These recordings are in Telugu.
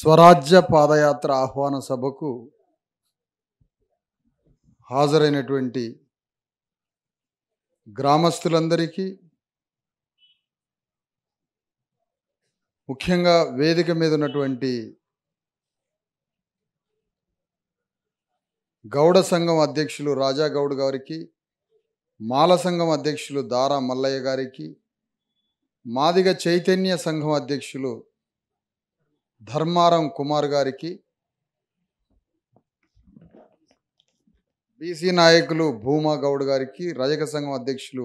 స్వరాజ్య పాదయాత్ర ఆహ్వాన సభకు హాజరైనటువంటి గ్రామస్తులందరికీ ముఖ్యంగా వేదిక మీద ఉన్నటువంటి గౌడ సంఘం అధ్యక్షులు రాజా గౌడ్ గారికి మాల సంఘం అధ్యక్షులు దారా మల్లయ్య గారికి మాదిగ చైతన్య సంఘం అధ్యక్షులు ధర్మారం కుమార్ గారికి బీసీ నాయకులు భూమా గౌడ్ గారికి రజక సంఘం అధ్యక్షులు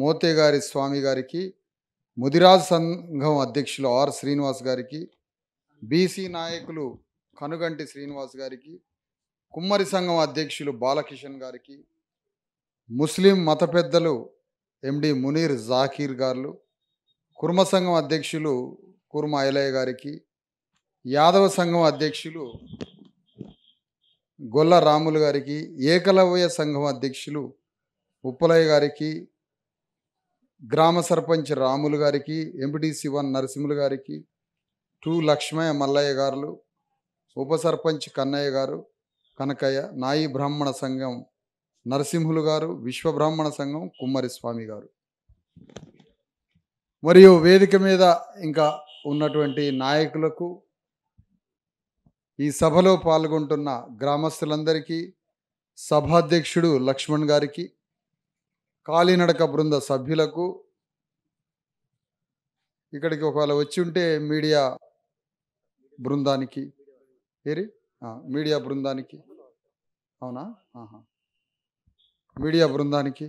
మోతేగారి స్వామి గారికి ముదిరాజ్ సంఘం అధ్యక్షులు ఆర్ శ్రీనివాస్ గారికి బీసీ నాయకులు కనుగంటి శ్రీనివాస్ గారికి కుమ్మరి సంఘం అధ్యక్షులు బాలకిషన్ గారికి ముస్లిం మత పెద్దలు ఎండి మునీర్ జాకీర్ గారు కుర్మ సంఘం అధ్యక్షులు కుర్మ ఐలయ్య గారికి యాదవ సంఘం అధ్యక్షులు గొల్ల రాములు గారికి ఏకలవ్య సంఘం అధ్యక్షులు ఉప్పలయ్య గారికి గ్రామ సర్పంచ్ రాములు గారికి ఎంపీటీసీ వన్ నరసింహులు గారికి టూ లక్ష్మయ్య మల్లయ్య గారు ఉప సర్పంచ్ కన్నయ్య గారు కనకయ్య నాయి బ్రాహ్మణ సంఘం నరసింహులు గారు విశ్వ బ్రాహ్మణ సంఘం కుమ్మరి స్వామి గారు మరియు వేదిక మీద ఇంకా ఉన్నటువంటి నాయకులకు ఈ సభలో పాల్గొంటున్న గ్రామస్తులందరికీ సభాధ్యక్షుడు లక్ష్మణ్ గారికి కాలినడక బృంద సభ్యులకు ఇక్కడికి ఒకవేళ వచ్చి ఉంటే మీడియా బృందానికి ఏరి మీడియా బృందానికి అవునా మీడియా బృందానికి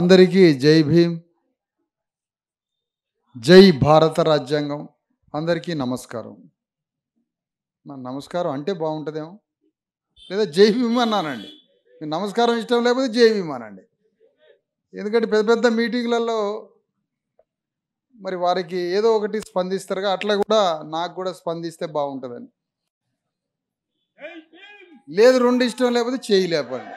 అందరికీ జై భీమ్ జై భారత రాజ్యాంగం అందరికీ నమస్కారం నా నమస్కారం అంటే బాగుంటుందేమో లేదా జై భీమ్ అన్నానండి మీరు నమస్కారం ఇష్టం లేకపోతే జై భీమ్ అనండి ఎందుకంటే పెద్ద పెద్ద మీటింగ్లలో మరి వారికి ఏదో ఒకటి స్పందిస్తారుగా అట్లా కూడా నాకు కూడా స్పందిస్తే బాగుంటుందండి లేదు రెండు ఇష్టం లేకపోతే చేయలేపండి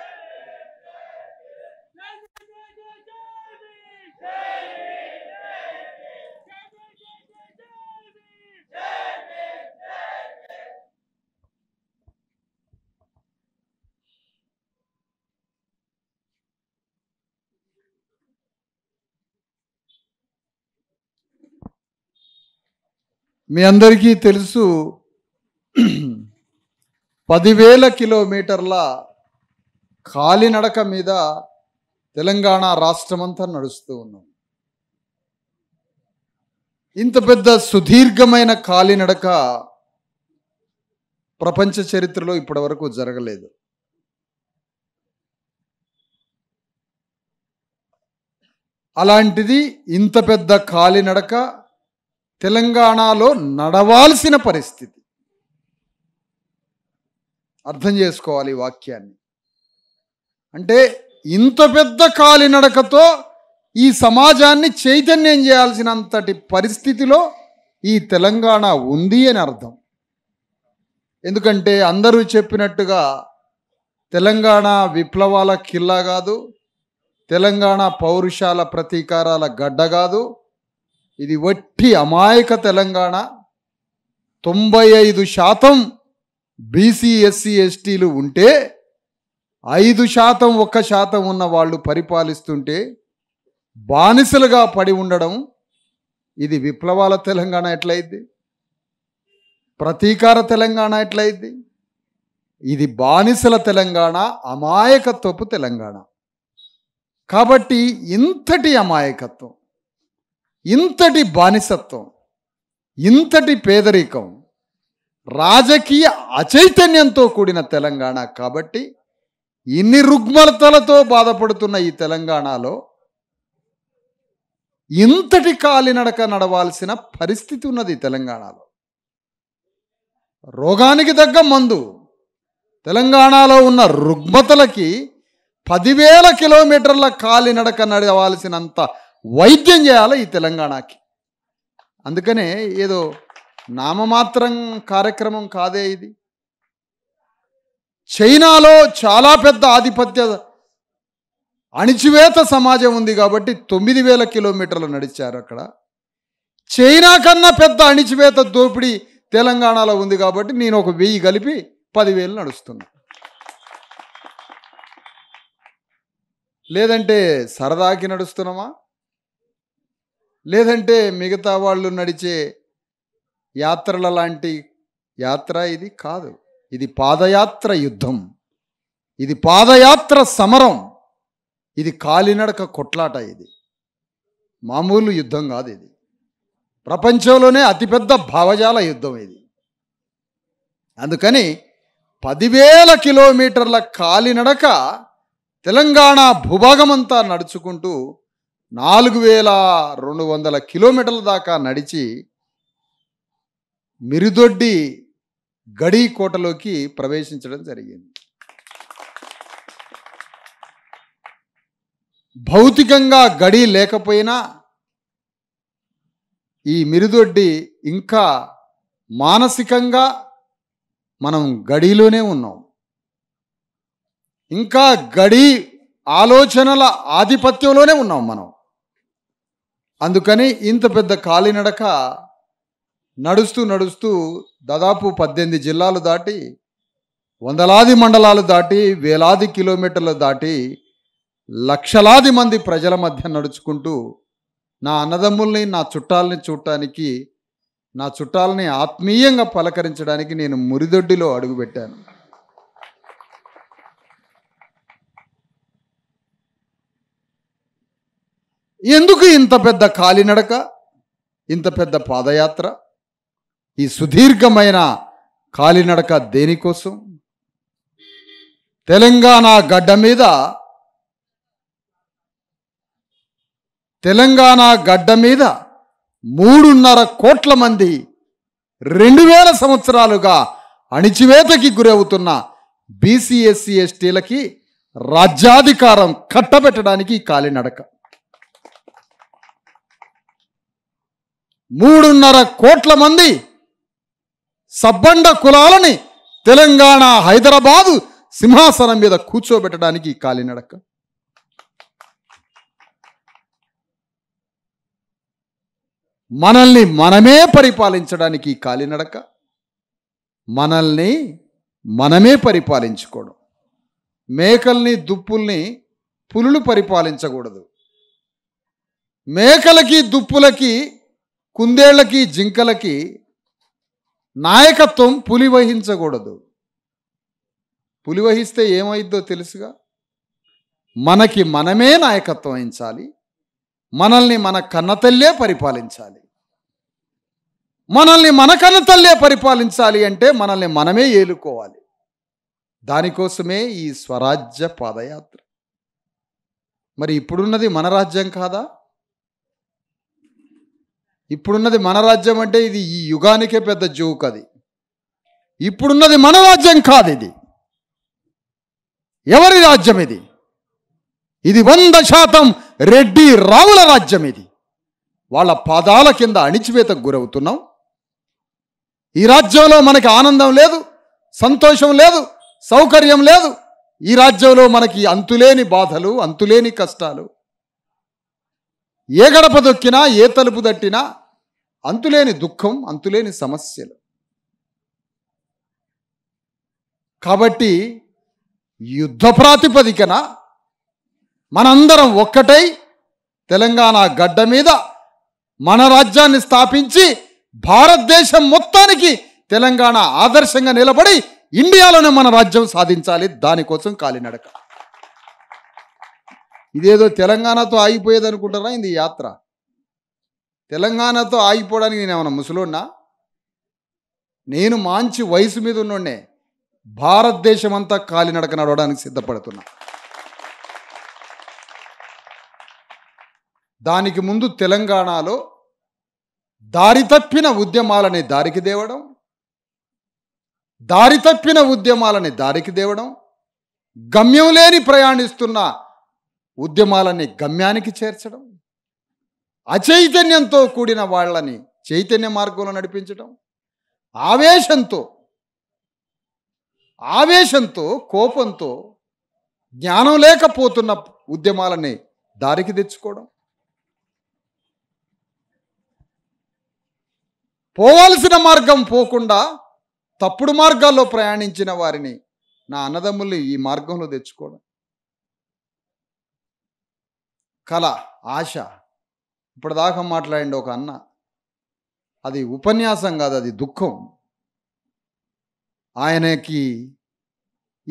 మీ అందరికీ తెలుసు పదివేల కిలోమీటర్ల కాలినడక మీద తెలంగాణ రాష్ట్రమంతా నడుస్తూ ఉన్నాం ఇంత పెద్ద సుదీర్ఘమైన కాలినడక ప్రపంచ చరిత్రలో ఇప్పటివరకు జరగలేదు అలాంటిది ఇంత పెద్ద కాలినడక తెలంగాణలో నడవాల్సిన పరిస్థితి అర్థం చేసుకోవాలి ఈ వాక్యాన్ని అంటే ఇంత పెద్ద కాలినడకతో ఈ సమాజాన్ని చైతన్యం చేయాల్సినంతటి పరిస్థితిలో ఈ తెలంగాణ ఉంది అని అర్థం ఎందుకంటే అందరూ చెప్పినట్టుగా తెలంగాణ విప్లవాల కిల్లా కాదు తెలంగాణ పౌరుషాల ప్రతీకారాల గడ్డ కాదు ఇది వట్టి అమాయక తెలంగాణ తొంభై ఐదు శాతం బీసీ ఎస్సీ ఎస్టీలు ఉంటే ఐదు శాతం ఒక్క శాతం ఉన్న వాళ్ళు పరిపాలిస్తుంటే బానిసలుగా పడి ఉండడం ఇది విప్లవాల తెలంగాణ ఎట్లయిద్ది ప్రతీకార తెలంగాణ ఎట్లయిద్ది ఇది బానిసల తెలంగాణ అమాయకత్వపు తెలంగాణ కాబట్టి ఇంతటి అమాయకత్వం ఇంతటి బానిసత్వం ఇంతటి పేదరికం రాజకీయ అచైతన్యంతో కూడిన తెలంగాణ కాబట్టి ఇన్ని రుగ్మతలతో బాధపడుతున్న ఈ తెలంగాణలో ఇంతటి కాలినడక నడవాల్సిన పరిస్థితి ఉన్నది తెలంగాణలో రోగానికి తగ్గ మందు తెలంగాణలో ఉన్న రుగ్మతలకి పదివేల కిలోమీటర్ల కాలినడక నడవాల్సినంత వైద్యం చేయాలి ఈ తెలంగాణకి అందుకనే ఏదో నామమాత్రం కార్యక్రమం కాదే ఇది చైనాలో చాలా పెద్ద ఆధిపత్య అణిచివేత సమాజం ఉంది కాబట్టి తొమ్మిది వేల కిలోమీటర్లు నడిచారు అక్కడ చైనా కన్నా పెద్ద అణిచివేత దోపిడీ తెలంగాణలో ఉంది కాబట్టి నేను ఒక వెయ్యి కలిపి పదివేలు నడుస్తున్నా లేదంటే సరదాకి నడుస్తున్నామా లేదంటే మిగతా వాళ్ళు నడిచే యాత్రల లాంటి యాత్ర ఇది కాదు ఇది పాదయాత్ర యుద్ధం ఇది పాదయాత్ర సమరం ఇది కాలినడక కొట్లాట ఇది మామూలు యుద్ధం కాదు ఇది ప్రపంచంలోనే అతిపెద్ద భావజాల యుద్ధం ఇది అందుకని పదివేల కిలోమీటర్ల కాలినడక తెలంగాణ భూభాగమంతా నడుచుకుంటూ నాలుగు వేల రెండు వందల కిలోమీటర్ల దాకా నడిచి మిరుదొడ్డి గడి కోటలోకి ప్రవేశించడం జరిగింది భౌతికంగా గడి లేకపోయినా ఈ మిరుదొడ్డి ఇంకా మానసికంగా మనం గడిలోనే ఉన్నాం ఇంకా గడి ఆలోచనల ఆధిపత్యంలోనే ఉన్నాం మనం అందుకని ఇంత పెద్ద కాలినడక నడుస్తూ నడుస్తూ దాదాపు పద్దెనిమిది జిల్లాలు దాటి వందలాది మండలాలు దాటి వేలాది కిలోమీటర్లు దాటి లక్షలాది మంది ప్రజల మధ్య నడుచుకుంటూ నా అన్నదమ్ముల్ని నా చుట్టాలని చూడటానికి నా చుట్టాలని ఆత్మీయంగా పలకరించడానికి నేను మురిదొడ్డిలో అడుగుపెట్టాను ఎందుకు ఇంత పెద్ద కాలినడక ఇంత పెద్ద పాదయాత్ర ఈ సుదీర్ఘమైన కాలినడక దేనికోసం తెలంగాణ గడ్డ మీద తెలంగాణ గడ్డ మీద మూడున్నర కోట్ల మంది రెండు వేల సంవత్సరాలుగా అణిచివేతకి గురవుతున్న బీసీఎస్సీ ఎస్టీలకి రాజ్యాధికారం కట్టబెట్టడానికి కాలినడక మూడున్నర కోట్ల మంది సబ్బండ కులాలని తెలంగాణ హైదరాబాదు సింహాసనం మీద కూర్చోబెట్టడానికి కాలినడక మనల్ని మనమే పరిపాలించడానికి కాలినడక మనల్ని మనమే పరిపాలించుకోవడం మేకల్ని దుప్పుల్ని పులులు పరిపాలించకూడదు మేకలకి దుప్పులకి కుందేళ్లకి జింకలకి నాయకత్వం పులి వహించకూడదు పులి వహిస్తే ఏమైద్దో తెలుసుగా మనకి మనమే నాయకత్వం వహించాలి మనల్ని మన కన్నతల్లే పరిపాలించాలి మనల్ని మన కన్నతల్లే పరిపాలించాలి అంటే మనల్ని మనమే ఏలుకోవాలి దానికోసమే ఈ స్వరాజ్య పాదయాత్ర మరి ఇప్పుడున్నది మన రాజ్యం కాదా ఇప్పుడున్నది మన రాజ్యం అంటే ఇది ఈ యుగానికే పెద్ద జోక్ అది ఇప్పుడున్నది మన రాజ్యం కాదు ఇది ఎవరి రాజ్యం ఇది ఇది వంద శాతం రెడ్డి రావుల రాజ్యం ఇది వాళ్ళ పాదాల కింద అణిచివేతకు గురవుతున్నాం ఈ రాజ్యంలో మనకి ఆనందం లేదు సంతోషం లేదు సౌకర్యం లేదు ఈ రాజ్యంలో మనకి అంతులేని బాధలు అంతులేని కష్టాలు ఏ గడప దొక్కినా ఏ తలుపు దట్టినా అంతులేని దుఃఖం అంతులేని సమస్యలు కాబట్టి యుద్ధ ప్రాతిపదికన మనందరం ఒక్కటై తెలంగాణ గడ్డ మీద మన రాజ్యాన్ని స్థాపించి భారతదేశం మొత్తానికి తెలంగాణ ఆదర్శంగా నిలబడి ఇండియాలోనే మన రాజ్యం సాధించాలి దానికోసం కాలినడక ఇదేదో తెలంగాణతో ఆగిపోయేది అనుకుంటారా ఇది యాత్ర తెలంగాణతో ఆగిపోవడానికి నేను ఏమన్నా ముసలోన్నా నేను మంచి వయసు మీద ఉన్నోడే భారతదేశం అంతా కాలినడక నడవడానికి సిద్ధపడుతున్నా దానికి ముందు తెలంగాణలో దారి తప్పిన ఉద్యమాలని దారికి దేవడం దారి తప్పిన ఉద్యమాలని దారికి దేవడం గమ్యం లేని ప్రయాణిస్తున్న ఉద్యమాలని గమ్యానికి చేర్చడం అచైతన్యంతో కూడిన వాళ్ళని చైతన్య మార్గంలో నడిపించడం ఆవేశంతో ఆవేశంతో కోపంతో జ్ఞానం లేకపోతున్న ఉద్యమాలని దారికి తెచ్చుకోవడం పోవాల్సిన మార్గం పోకుండా తప్పుడు మార్గాల్లో ప్రయాణించిన వారిని నా అన్నదమ్ముల్ని ఈ మార్గంలో తెచ్చుకోవడం కళ ఆశ ఇప్పటిదాకా మాట్లాడండి ఒక అన్న అది ఉపన్యాసం కాదు అది దుఃఖం ఆయనకి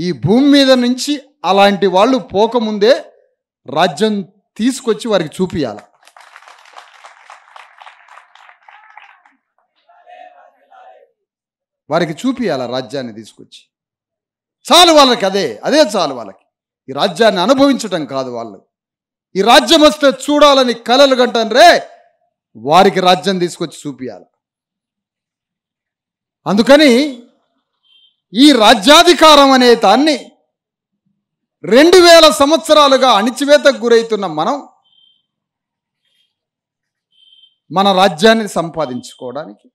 ఈ భూమి మీద నుంచి అలాంటి వాళ్ళు పోకముందే రాజ్యం తీసుకొచ్చి వారికి చూపియాల వారికి చూపియాల రాజ్యాన్ని తీసుకొచ్చి చాలు వాళ్ళకి అదే అదే చాలు వాళ్ళకి ఈ రాజ్యాన్ని అనుభవించటం కాదు వాళ్ళకి ఈ రాజ్యం వస్తే చూడాలని కలలు కంటాన్రే వారికి రాజ్యం తీసుకొచ్చి చూపియాలి అందుకని ఈ రాజ్యాధికారం అనే దాన్ని రెండు వేల సంవత్సరాలుగా అణిచివేతకు గురవుతున్న మనం మన రాజ్యాన్ని సంపాదించుకోవడానికి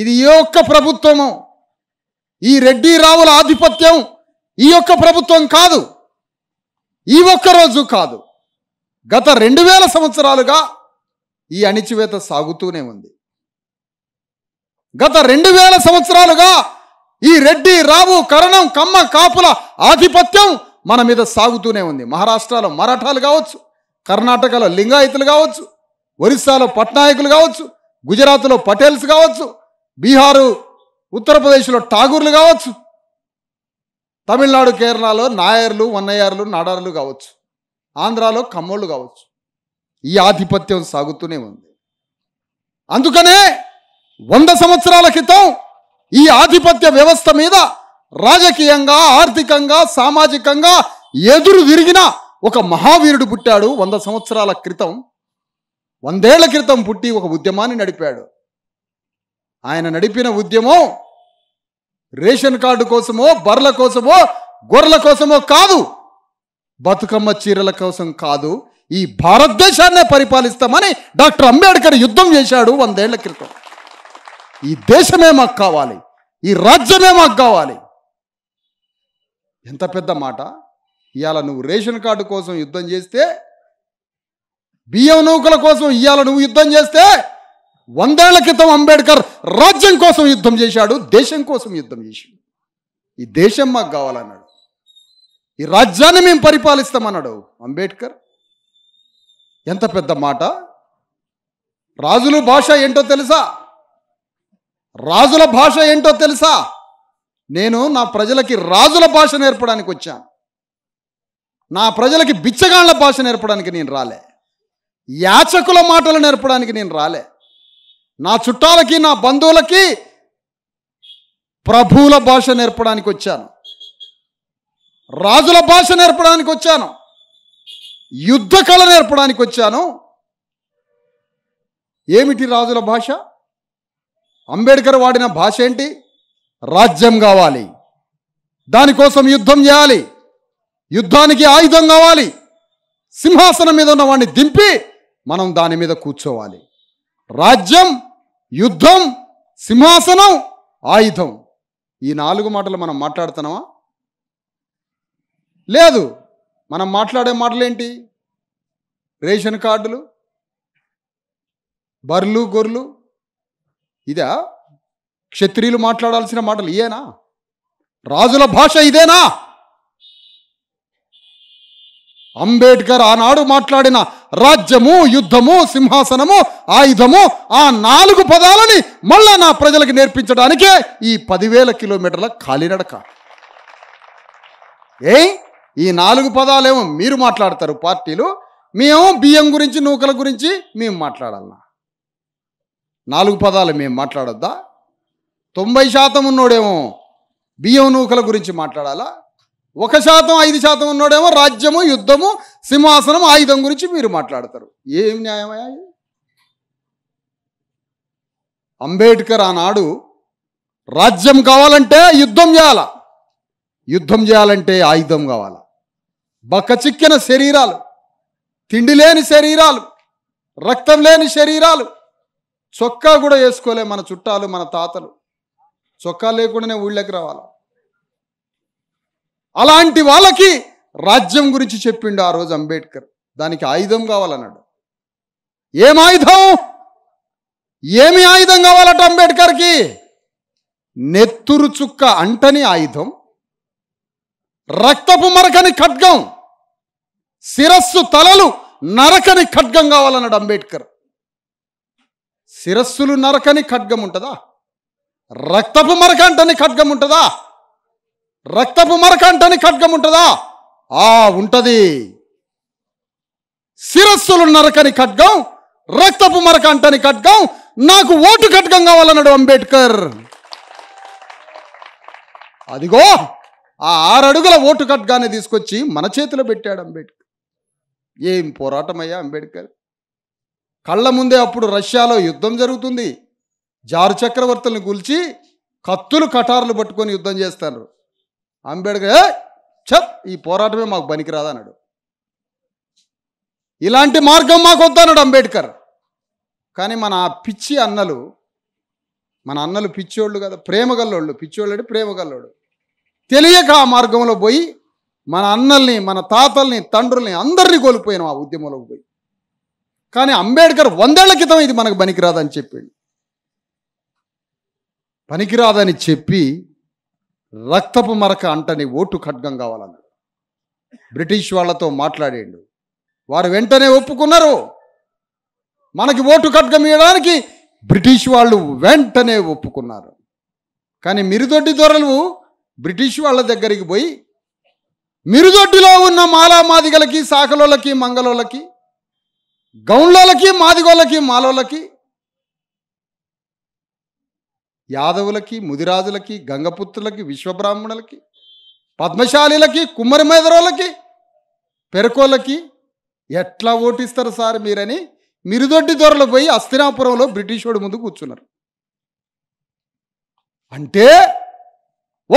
ఇది ఈ ఒక్క ప్రభుత్వము ఈ రెడ్డి రావుల ఆధిపత్యం ఈ యొక్క ప్రభుత్వం కాదు ఈ ఒక్కరోజు కాదు గత రెండు వేల సంవత్సరాలుగా ఈ అణిచివేత సాగుతూనే ఉంది గత రెండు వేల సంవత్సరాలుగా ఈ రెడ్డి రావు కరణం కమ్మ కాపుల ఆధిపత్యం మన మీద సాగుతూనే ఉంది మహారాష్ట్రలో మరాఠాలు కావచ్చు కర్ణాటకలో లింగాయతులు కావచ్చు ఒరిస్సాలో పట్నాయకులు కావచ్చు గుజరాత్లో పటేల్స్ కావచ్చు బీహారు ఉత్తరప్రదేశ్లో ఠాగూర్లు కావచ్చు తమిళనాడు కేరళలో నాయర్లు వన్నయ్యార్లు నాడార్లు కావచ్చు ఆంధ్రాలో కమ్మోళ్ళు కావచ్చు ఈ ఆధిపత్యం సాగుతూనే ఉంది అందుకనే వంద సంవత్సరాల క్రితం ఈ ఆధిపత్య వ్యవస్థ మీద రాజకీయంగా ఆర్థికంగా సామాజికంగా ఎదురు విరిగిన ఒక మహావీరుడు పుట్టాడు వంద సంవత్సరాల క్రితం వందేళ్ల క్రితం పుట్టి ఒక ఉద్యమాన్ని నడిపాడు ఆయన నడిపిన ఉద్యమం రేషన్ కార్డు కోసమో బర్ల కోసమో గొర్రెల కోసమో కాదు బతుకమ్మ చీరల కోసం కాదు ఈ భారతదేశాన్నే పరిపాలిస్తామని డాక్టర్ అంబేడ్కర్ యుద్ధం చేశాడు వందేళ్ల క్రితం ఈ దేశమే మాకు కావాలి ఈ రాజ్యమే మాకు కావాలి ఎంత పెద్ద మాట ఇవాళ నువ్వు రేషన్ కార్డు కోసం యుద్ధం చేస్తే బియ్యం నూకల కోసం ఇవాళ నువ్వు యుద్ధం చేస్తే వందేళ్ల క్రితం అంబేద్కర్ రాజ్యం కోసం యుద్ధం చేశాడు దేశం కోసం యుద్ధం చేశాడు ఈ దేశం మాకు కావాలన్నాడు ఈ రాజ్యాన్ని మేము పరిపాలిస్తామన్నాడు అంబేద్కర్ ఎంత పెద్ద మాట రాజుల భాష ఏంటో తెలుసా రాజుల భాష ఏంటో తెలుసా నేను నా ప్రజలకి రాజుల భాష నేర్పడానికి వచ్చాను నా ప్రజలకి బిచ్చగాళ్ల భాష నేర్పడానికి నేను రాలే యాచకుల మాటలు నేర్పడానికి నేను రాలే నా చుట్టాలకి నా బంధువులకి ప్రభువుల భాష నేర్పడానికి వచ్చాను రాజుల భాష నేర్పడానికి వచ్చాను యుద్ధ కళ నేర్పడానికి వచ్చాను ఏమిటి రాజుల భాష అంబేద్కర్ వాడిన భాష ఏంటి రాజ్యం కావాలి దానికోసం యుద్ధం చేయాలి యుద్ధానికి ఆయుధం కావాలి సింహాసనం మీద ఉన్న వాడిని దింపి మనం దాని మీద కూర్చోవాలి రాజ్యం యుద్ధం సింహాసనం ఆయుధం ఈ నాలుగు మాటలు మనం మాట్లాడుతున్నామా లేదు మనం మాట్లాడే మాటలు ఏంటి రేషన్ కార్డులు బర్లు గొర్రెలు ఇదా క్షత్రియులు మాట్లాడాల్సిన మాటలు ఇయేనా రాజుల భాష ఇదేనా అంబేద్కర్ ఆనాడు మాట్లాడిన రాజ్యము యుద్ధము సింహాసనము ఆయుధము ఆ నాలుగు పదాలని మళ్ళా నా ప్రజలకు నేర్పించడానికే ఈ పదివేల కిలోమీటర్ల కాలినడక ఏ ఈ నాలుగు పదాలేమో మీరు మాట్లాడతారు పార్టీలు మేము బియ్యం గురించి నూకల గురించి మేము మాట్లాడాలన్నా నాలుగు పదాలు మేము మాట్లాడొద్దా తొంభై శాతం ఉన్నోడేమో బియ్యం నూకల గురించి మాట్లాడాలా ఒక శాతం ఐదు శాతం ఉన్నోడేమో రాజ్యము యుద్ధము సింహాసనం ఆయుధం గురించి మీరు మాట్లాడతారు ఏం న్యాయమయ్యా అంబేద్కర్ ఆనాడు రాజ్యం కావాలంటే యుద్ధం చేయాల యుద్ధం చేయాలంటే ఆయుధం కావాల బక్కచిక్కిన శరీరాలు తిండి లేని శరీరాలు రక్తం లేని శరీరాలు చొక్కా కూడా వేసుకోలే మన చుట్టాలు మన తాతలు చొక్కా లేకుండానే ఊళ్ళకి రావాలి అలాంటి వాళ్ళకి రాజ్యం గురించి చెప్పిండు ఆ రోజు అంబేద్కర్ దానికి ఆయుధం కావాలన్నాడు ఏం ఆయుధం ఏమి ఆయుధం కావాలట అంబేద్కర్కి నెత్తురు చుక్క అంటని ఆయుధం రక్తపు మరకని ఖడ్గం శిరస్సు తలలు నరకని ఖడ్గం కావాలన్నాడు అంబేద్కర్ శిరస్సులు నరకని ఖడ్గం ఉంటుందా రక్తపు మరక అంటని ఖడ్గం ఉంటుందా రక్తపు మరక అంటని ఖడ్గం ఉంటుందా ఆ ఉంటుంది శిరస్సులు నరకని ఖడ్గం రక్తపు మరక అంటని ఖడ్గం నాకు ఓటు ఖడ్గం కావాలన్నాడు అంబేద్కర్ అదిగో ఆ ఆరడుగుల ఓటు ఖడ్గాన్ని తీసుకొచ్చి మన చేతిలో పెట్టాడు అంబేద్కర్ ఏం పోరాటమయ్యా అంబేద్కర్ కళ్ళ ముందే అప్పుడు రష్యాలో యుద్ధం జరుగుతుంది జారు చక్రవర్తులను కూల్చి కత్తులు కటారులు పట్టుకొని యుద్ధం చేస్తారు అంబేడ్కర్ చప్ ఈ పోరాటమే మాకు పనికిరాదు అన్నాడు ఇలాంటి మార్గం మాకు వద్దన్నాడు అంబేద్కర్ కానీ మన ఆ పిచ్చి అన్నలు మన అన్నలు పిచ్చోళ్ళు కదా ప్రేమ గల్లోళ్ళు పిచ్చోళ్ళు అంటే ప్రేమ గల్లోడు తెలియక ఆ మార్గంలో పోయి మన అన్నల్ని మన తాతల్ని తండ్రుల్ని అందరినీ కోల్పోయిన ఆ ఉద్యమంలోకి పోయి కానీ అంబేడ్కర్ వందేళ్ల క్రితం ఇది మనకు పనికిరాదని చెప్పిండు పనికిరాదని చెప్పి రక్తపు మరక అంటని ఓటు ఖడ్గం కావాలన్నాడు బ్రిటిష్ వాళ్ళతో మాట్లాడిండు వారు వెంటనే ఒప్పుకున్నారు మనకి ఓటు ఖడ్గం ఇవ్వడానికి బ్రిటిష్ వాళ్ళు వెంటనే ఒప్పుకున్నారు కానీ మిరుదొడ్డి దొరలు బ్రిటిష్ వాళ్ళ దగ్గరికి పోయి మిరుదొడ్డిలో ఉన్న మాలామాదిగలకి సాకలోళ్ళకి మంగళోళ్ళకి గౌండ్లోళ్ళకి మాదిగోళ్ళకి మాలోళ్ళకి యాదవులకి ముదిరాజులకి గంగపుత్రులకి విశ్వబ్రాహ్మణులకి పద్మశాలిలకి కుమ్మరి మేదరోళ్ళకి పెరకోళ్ళకి ఎట్లా ఓటిస్తారు సార్ మీరని మిరుదొడ్డి దొరలు పోయి అస్తినాపురంలో బ్రిటిష్ వాడి ముందు కూర్చున్నారు అంటే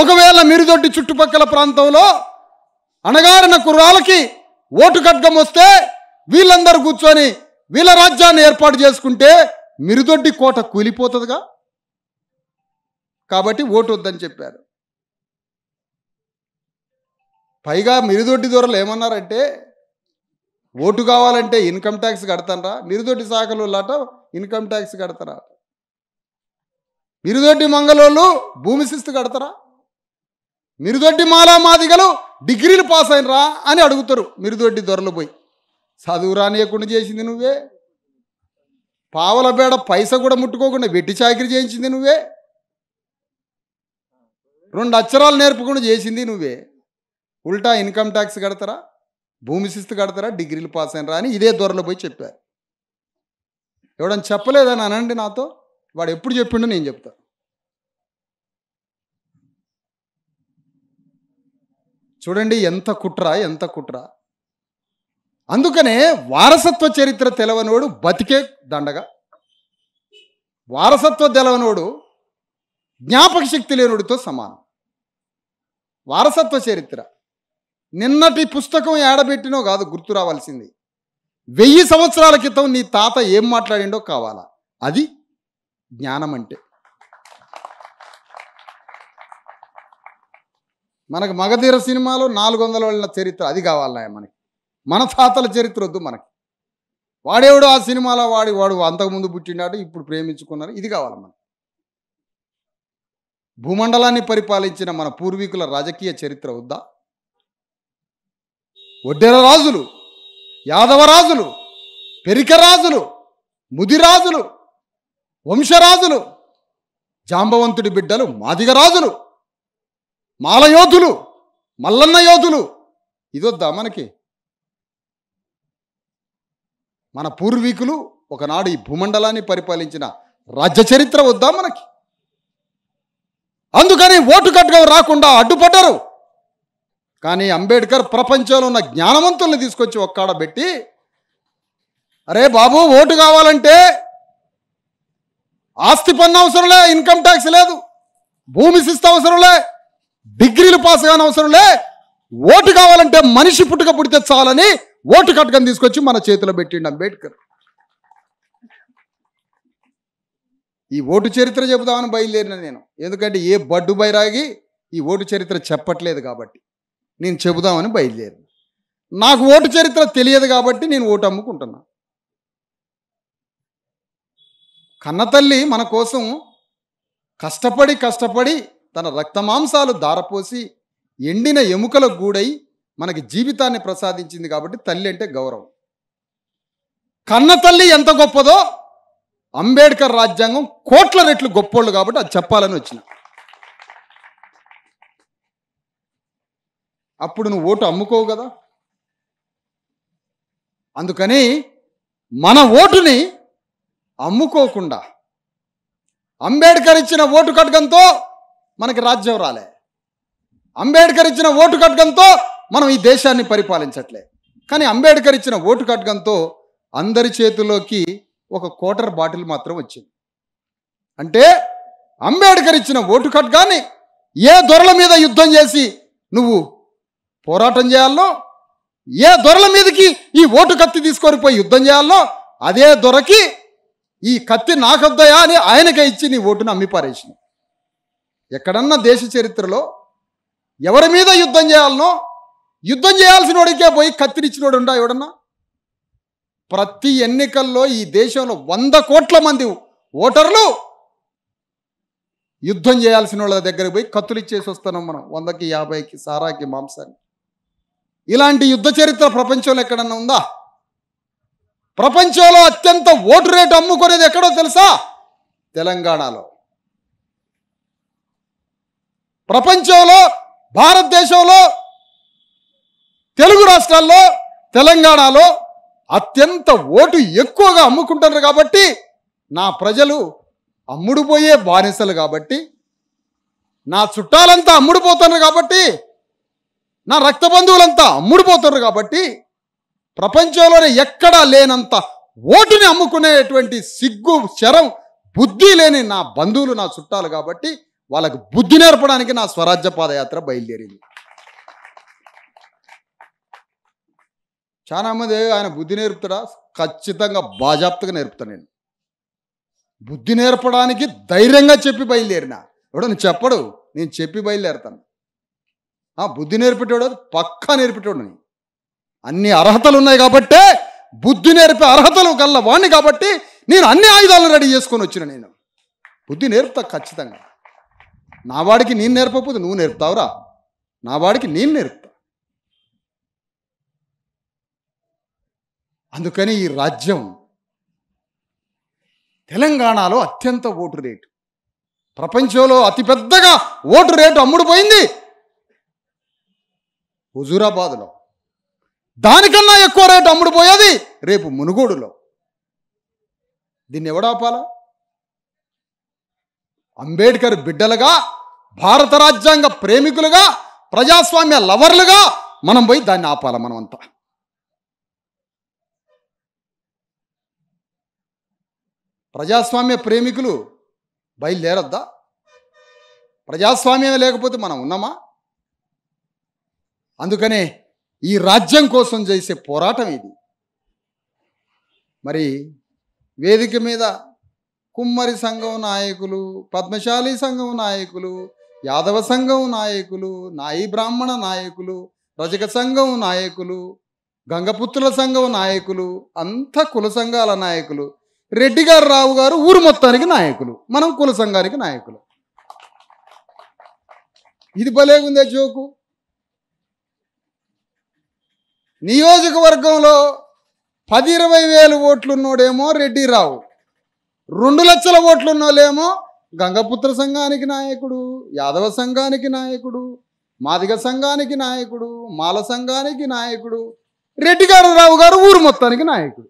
ఒకవేళ మిరుదొడ్డి చుట్టుపక్కల ప్రాంతంలో అణగారిన కుర్రాలకి ఓటు ఖడ్గం వస్తే వీళ్ళందరూ కూర్చొని వీళ్ళ రాజ్యాన్ని ఏర్పాటు చేసుకుంటే మిరుదొడ్డి కోట కూలిపోతుందిగా కాబట్టి ఓటు వద్దని చెప్పారు పైగా మిరుదొడ్డి దొరలు ఏమన్నారంటే ఓటు కావాలంటే ఇన్కమ్ ట్యాక్స్ కడతారా మిరుదొడ్డి లాట ఇన్కమ్ ట్యాక్స్ కడతారా మిరుదొడ్డి మంగళోళ్ళు భూమి శిస్తు కడతారా మిరుదొడ్డి మాలా మాదిగలు డిగ్రీలు పాస్ అయినరా అని అడుగుతారు మిరుదొడ్డి దొరలు పోయి చదువు రానియకుండా చేసింది నువ్వే పావలబేడ పైస కూడా ముట్టుకోకుండా వెట్టి చాకరీ చేయించింది నువ్వే రెండు అక్షరాలు నేర్పకుండా చేసింది నువ్వే ఉల్టా ఇన్కమ్ ట్యాక్స్ కడతారా భూమి శిస్తు కడతారా డిగ్రీలు పాస్ అయినరా అని ఇదే ధోరలో పోయి చెప్పారు ఎవడని చెప్పలేదని అనండి నాతో వాడు ఎప్పుడు చెప్పిండో నేను చెప్తా చూడండి ఎంత కుట్ర ఎంత కుట్ర అందుకనే వారసత్వ చరిత్ర తెలవనోడు బతికే దండగా వారసత్వ తెలవనోడు జ్ఞాపక శక్తి లేనుడితో సమానం వారసత్వ చరిత్ర నిన్నటి పుస్తకం ఏడబెట్టినో కాదు గుర్తు రావాల్సింది వెయ్యి సంవత్సరాల క్రితం నీ తాత ఏం మాట్లాడిండో కావాలా అది జ్ఞానం అంటే మనకు మగధీర సినిమాలో నాలుగు వందల వాళ్ళ చరిత్ర అది కావాలా మనకి మన తాతల చరిత్ర వద్దు మనకి వాడేవాడు ఆ సినిమాలో వాడి వాడు అంతకుముందు పుట్టినాడు ఇప్పుడు ప్రేమించుకున్నారు ఇది కావాలి మనకి భూమండలాన్ని పరిపాలించిన మన పూర్వీకుల రాజకీయ చరిత్ర వద్దా ఒడ్డెర రాజులు యాదవరాజులు పెరికరాజులు ముదిరాజులు వంశరాజులు జాంబవంతుడి బిడ్డలు మాదిగ రాజులు మాలయోధులు మల్లన్న యోధులు ఇదొద్దా మనకి మన పూర్వీకులు ఒకనాడు ఈ భూమండలాన్ని పరిపాలించిన రాజ్య చరిత్ర వద్దా మనకి అందుకని ఓటు కట్టుగా రాకుండా అడ్డుపడ్డరు కానీ అంబేద్కర్ ప్రపంచంలో ఉన్న జ్ఞానవంతుల్ని తీసుకొచ్చి ఒక్కాడ పెట్టి అరే బాబు ఓటు కావాలంటే ఆస్తి పన్ను అవసరంలే ఇన్కమ్ ట్యాక్స్ లేదు భూమి శిస్త అవసరంలే డిగ్రీలు పాస్ కాని అవసరంలే ఓటు కావాలంటే మనిషి పుట్టుక పుడితే చాలని ఓటు కట్టుకొని తీసుకొచ్చి మన చేతిలో పెట్టిండు అంబేద్కర్ ఈ ఓటు చరిత్ర చెబుదామని బయలుదేరిన నేను ఎందుకంటే ఏ బడ్డు బైరాగి ఈ ఓటు చరిత్ర చెప్పట్లేదు కాబట్టి నేను చెబుదామని బయలుదేరిన నాకు ఓటు చరిత్ర తెలియదు కాబట్టి నేను ఓటు అమ్ముకుంటున్నా కన్నతల్లి మన కోసం కష్టపడి కష్టపడి తన రక్తమాంసాలు దారపోసి ఎండిన ఎముకల గూడై మనకి జీవితాన్ని ప్రసాదించింది కాబట్టి తల్లి అంటే గౌరవం కన్న తల్లి ఎంత గొప్పదో అంబేద్కర్ రాజ్యాంగం కోట్ల రెట్లు గొప్పోళ్ళు కాబట్టి అది చెప్పాలని వచ్చిన అప్పుడు నువ్వు ఓటు అమ్ముకోవు కదా అందుకని మన ఓటుని అమ్ముకోకుండా అంబేద్కర్ ఇచ్చిన ఓటు కట్కంతో మనకి రాజ్యం రాలే అంబేద్కర్ ఇచ్చిన ఓటు కట్కంతో మనం ఈ దేశాన్ని పరిపాలించట్లే కానీ అంబేద్కర్ ఇచ్చిన ఓటు కట్కంతో అందరి చేతిలోకి ఒక క్వార్టర్ బాటిల్ మాత్రం వచ్చింది అంటే అంబేడ్కర్ ఇచ్చిన ఓటు కట్ కానీ ఏ దొరల మీద యుద్ధం చేసి నువ్వు పోరాటం చేయాలో ఏ దొరల మీదకి ఈ ఓటు కత్తి తీసుకొని పోయి యుద్ధం చేయాలో అదే దొరకి ఈ కత్తి నాకొద్దయా అని ఆయనకే ఇచ్చి నీ ఓటును అమ్మిపారేసింది ఎక్కడన్నా దేశ చరిత్రలో ఎవరి మీద యుద్ధం చేయాలనో యుద్ధం చేయాల్సిన వాడికే పోయి కత్తినిచ్చినోడు ఉండా ఎవడన్నా ప్రతి ఎన్నికల్లో ఈ దేశంలో వంద కోట్ల మంది ఓటర్లు యుద్ధం చేయాల్సిన వాళ్ళ దగ్గరికి పోయి కత్తులు ఇచ్చేసి వస్తున్నాం మనం వందకి యాభైకి సారాకి మాంసాన్ని ఇలాంటి యుద్ధ చరిత్ర ప్రపంచంలో ఎక్కడన్నా ఉందా ప్రపంచంలో అత్యంత ఓటు రేటు అమ్ముకునేది ఎక్కడో తెలుసా తెలంగాణలో ప్రపంచంలో భారతదేశంలో తెలుగు రాష్ట్రాల్లో తెలంగాణలో అత్యంత ఓటు ఎక్కువగా అమ్ముకుంటారు కాబట్టి నా ప్రజలు అమ్ముడుపోయే బానిసలు కాబట్టి నా చుట్టాలంతా అమ్ముడుపోతున్నారు కాబట్టి నా రక్త బంధువులంతా అమ్ముడుపోతున్నారు కాబట్టి ప్రపంచంలోనే ఎక్కడా లేనంత ఓటుని అమ్ముకునేటువంటి సిగ్గు శరం బుద్ధి లేని నా బంధువులు నా చుట్టాలు కాబట్టి వాళ్ళకు బుద్ధి నేర్పడానికి నా స్వరాజ్య పాదయాత్ర బయలుదేరింది చాలామంది ఆయన బుద్ధి నేర్పుతాడా ఖచ్చితంగా బాజాప్తగా నేర్పుతాను నేను బుద్ధి నేర్పడానికి ధైర్యంగా చెప్పి బయలుదేరిన ఎవడో చెప్పడు నేను చెప్పి బయలుదేరతాను బుద్ధి నేర్పేటోడు పక్కా నేర్పేటోడు అన్ని అర్హతలు ఉన్నాయి కాబట్టే బుద్ధి నేర్పే అర్హతలు గల్ల వాణ్ణి కాబట్టి నేను అన్ని ఆయుధాలను రెడీ చేసుకొని వచ్చిన నేను బుద్ధి నేర్పుతా ఖచ్చితంగా నా వాడికి నేను నేర్పకపోతే నువ్వు నేర్పుతావురా నా వాడికి నేను నేర్పు అందుకని ఈ రాజ్యం తెలంగాణలో అత్యంత ఓటు రేటు ప్రపంచంలో అతిపెద్దగా ఓటు రేటు అమ్ముడుపోయింది హుజూరాబాద్లో దానికన్నా ఎక్కువ రేటు అమ్ముడుపోయేది రేపు మునుగోడులో దీన్ని ఎవడాపాల అంబేద్కర్ బిడ్డలుగా భారత రాజ్యాంగ ప్రేమికులుగా ప్రజాస్వామ్య లవర్లుగా మనం పోయి దాన్ని ఆపాల మనమంతా ప్రజాస్వామ్య ప్రేమికులు బయలుదేరొద్దా ప్రజాస్వామ్యం లేకపోతే మనం ఉన్నామా అందుకనే ఈ రాజ్యం కోసం చేసే పోరాటం ఇది మరి వేదిక మీద కుమ్మరి సంఘం నాయకులు పద్మశాలి సంఘం నాయకులు యాదవ సంఘం నాయకులు నాయి బ్రాహ్మణ నాయకులు రజక సంఘం నాయకులు గంగపుత్రుల సంఘం నాయకులు అంత కుల సంఘాల నాయకులు రెడ్డి గారు రావు గారు ఊరు మొత్తానికి నాయకులు మనం కుల సంఘానికి నాయకులు ఇది భలేగుందే జోకు నియోజకవర్గంలో పది ఇరవై వేలు ఓట్లున్నోడేమో రెడ్డి రావు రెండు లక్షల ఓట్లున్నోళ్ళేమో గంగపుత్ర సంఘానికి నాయకుడు యాదవ సంఘానికి నాయకుడు మాదిగ సంఘానికి నాయకుడు మాల సంఘానికి నాయకుడు రెడ్డి గారు రావు గారు ఊరు మొత్తానికి నాయకుడు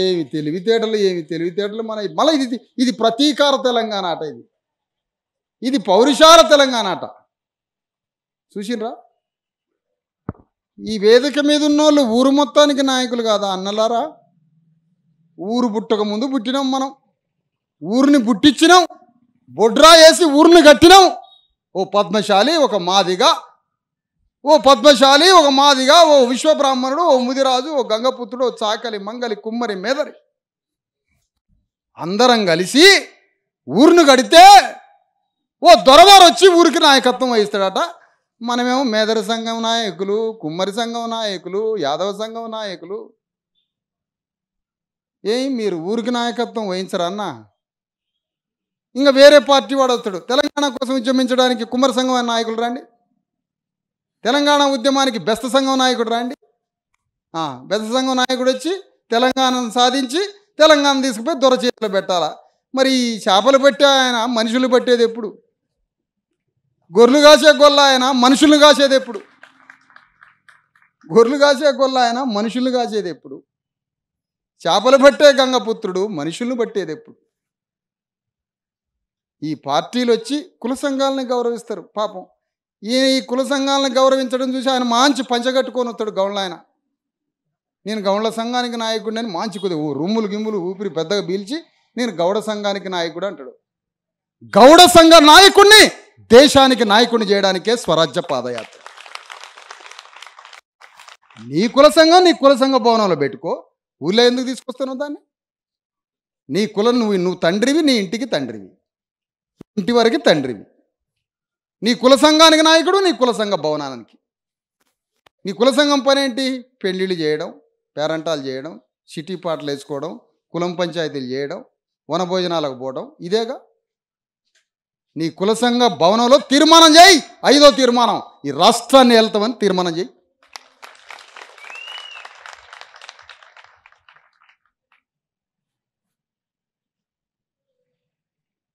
ఏమి తెలివితేటలు ఏమి తెలివితేటలు మన మళ్ళీ ఇది ఇది ప్రతీకార తెలంగాణ ఆట ఇది ఇది పౌరుషాల తెలంగాణ ఆట చూసినరా ఈ వేదిక మీద ఉన్నోళ్ళు ఊరు మొత్తానికి నాయకులు కాదా అన్నలారా ఊరు పుట్టక ముందు పుట్టినాం మనం ఊరిని పుట్టించినాం బొడ్రా వేసి ఊరిని కట్టినాం ఓ పద్మశాలి ఒక మాదిగా ఓ పద్మశాలి ఒక మాదిగా ఓ విశ్వబ్రాహ్మణుడు ఓ ముదిరాజు ఓ గంగపుత్రుడు ఓ చాకలి మంగలి కుమ్మరి మేదరి అందరం కలిసి ఊరును గడితే ఓ దొరవారు వచ్చి ఊరికి నాయకత్వం వహిస్తాడట మనమేమో మేదరి సంఘం నాయకులు కుమ్మరి సంఘం నాయకులు యాదవ సంఘం నాయకులు ఏం మీరు ఊరికి నాయకత్వం వహించరన్నా ఇంకా వేరే పార్టీ వాడు వస్తాడు తెలంగాణ కోసం ఉద్యమించడానికి కుమ్మరి సంఘం నాయకులు రండి తెలంగాణ ఉద్యమానికి బెస్త సంఘం నాయకుడు రాండి బెస్త సంఘం నాయకుడు వచ్చి తెలంగాణను సాధించి తెలంగాణ తీసుకుపోయి దొరచేతులు పెట్టాలా మరి చేపలు పట్టే ఆయన మనుషులు పట్టేది ఎప్పుడు గొర్రెలు కాసే గొల్ల ఆయన మనుషులు కాసేది ఎప్పుడు గొర్రెలు కాసే గొల్ల ఆయన మనుషులు కాసేది ఎప్పుడు చేపలు పట్టే గంగపుత్రుడు మనుషులను పట్టేది ఎప్పుడు ఈ పార్టీలు వచ్చి కుల సంఘాలని గౌరవిస్తారు పాపం ఈయన ఈ కుల సంఘాలను గౌరవించడం చూసి ఆయన మాంచి పంచగట్టుకొని వస్తాడు గౌండ్ల ఆయన నేను గౌళ్ళ సంఘానికి నాయకుడిని మాంచి కుదే ఓ గిమ్ములు ఊపిరి పెద్దగా పీల్చి నేను గౌడ సంఘానికి నాయకుడు అంటాడు గౌడ సంఘ నాయకుడిని దేశానికి నాయకుడిని చేయడానికే స్వరాజ్య పాదయాత్ర నీ కుల సంఘం నీ కుల సంఘ భవనంలో పెట్టుకో ఊళ్ళో ఎందుకు తీసుకొస్తాను దాన్ని నీ కులం నువ్వు నువ్వు తండ్రివి నీ ఇంటికి తండ్రివి ఇంటి వరకు తండ్రివి నీ కుల సంఘానికి నాయకుడు నీ కుల సంఘ భవనానికి నీ కుల సంఘం పని ఏంటి పెళ్ళిళ్ళు చేయడం పేరంటాలు చేయడం సిటీ పాటలు వేసుకోవడం కులం పంచాయతీలు చేయడం వనభోజనాలకు పోవడం ఇదేగా నీ కుల సంఘ భవనంలో తీర్మానం చేయి ఐదో తీర్మానం ఈ రాష్ట్రాన్ని వెళ్తామని తీర్మానం చేయి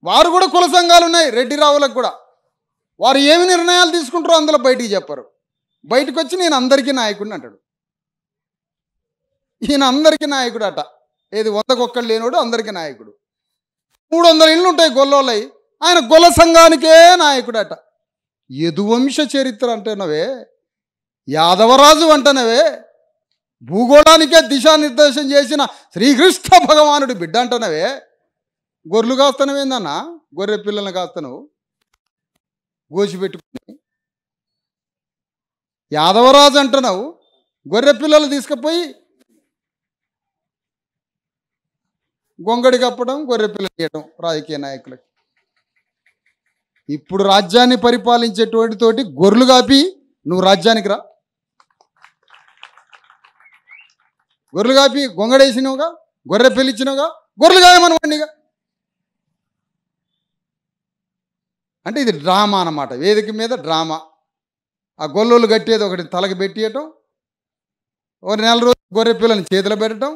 వారు కూడా కుల సంఘాలు ఉన్నాయి రెడ్డి రావులకు కూడా వారు ఏమి నిర్ణయాలు తీసుకుంటారో అందులో బయటికి చెప్పరు బయటకు వచ్చి నేను అందరికీ నాయకుడిని అంటాడు ఈయన అందరికీ నాయకుడు అట ఏది వందకొక్కళ్ళు లేనివాడు అందరికీ నాయకుడు మూడు వందల ఇళ్ళు ఉంటాయి గొల్లోలై ఆయన గొల్ల సంఘానికే నాయకుడు అట యదువంశ చరిత్ర అంటేనవే యాదవరాజు అంటనవే భూగోళానికే దిశానిర్దేశం చేసిన శ్రీకృష్ణ భగవానుడి బిడ్డ అంటనవే గొర్రెలు కాస్తనవేందన్నా గొర్రె పిల్లల్ని కాస్తనవు గోచిపెట్టుకుని యాదవరాజు అంటున్నావు గొర్రె పిల్లలు తీసుకుపోయి గొంగడి కప్పడం గొర్రె పిల్లలు చేయడం రాజకీయ నాయకులకి ఇప్పుడు రాజ్యాన్ని పరిపాలించేటువంటి తోటి గొర్రెలు కాపి నువ్వు రాజ్యానికి రా గొర్రెలు కాపి గొంగడేసినవుగా గొర్రె పిల్లిచ్చినవుగా గొర్రెలు కాయమనవండిగా అంటే ఇది డ్రామా అనమాట వేదిక మీద డ్రామా ఆ గొల్లోలు కట్టేది ఒకటి తలకు పెట్టేయటం ఒక నెల రోజు గొర్రె పిల్లని చేతిలో పెట్టడం